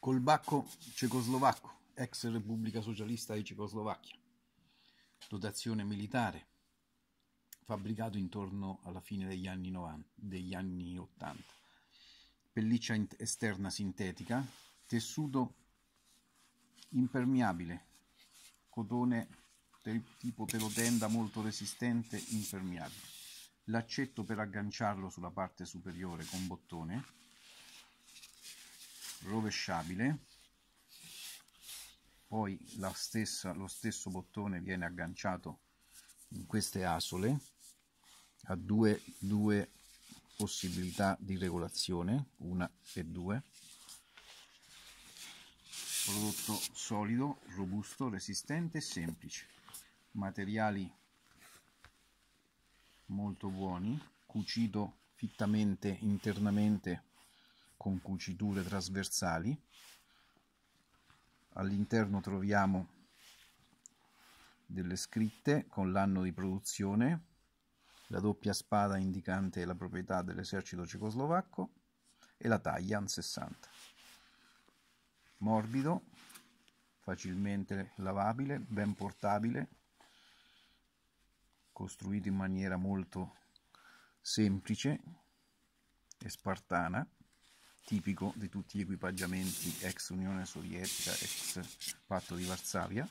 col bacco cecoslovacco, ex Repubblica Socialista di Cecoslovacchia, dotazione militare, fabbricato intorno alla fine degli anni, 90, degli anni 80, pelliccia esterna sintetica, tessuto impermeabile, cotone tipo telotenda molto resistente, impermeabile, l'accetto per agganciarlo sulla parte superiore con bottone, rovesciabile poi stessa, lo stesso bottone viene agganciato in queste asole a due, due possibilità di regolazione una e due prodotto solido robusto resistente e semplice materiali molto buoni cucito fittamente internamente con cuciture trasversali all'interno troviamo delle scritte con l'anno di produzione la doppia spada indicante la proprietà dell'esercito cecoslovacco e la taglia an 60 morbido facilmente lavabile ben portabile costruito in maniera molto semplice e spartana tipico di tutti gli equipaggiamenti ex Unione Sovietica, ex Patto di Varsavia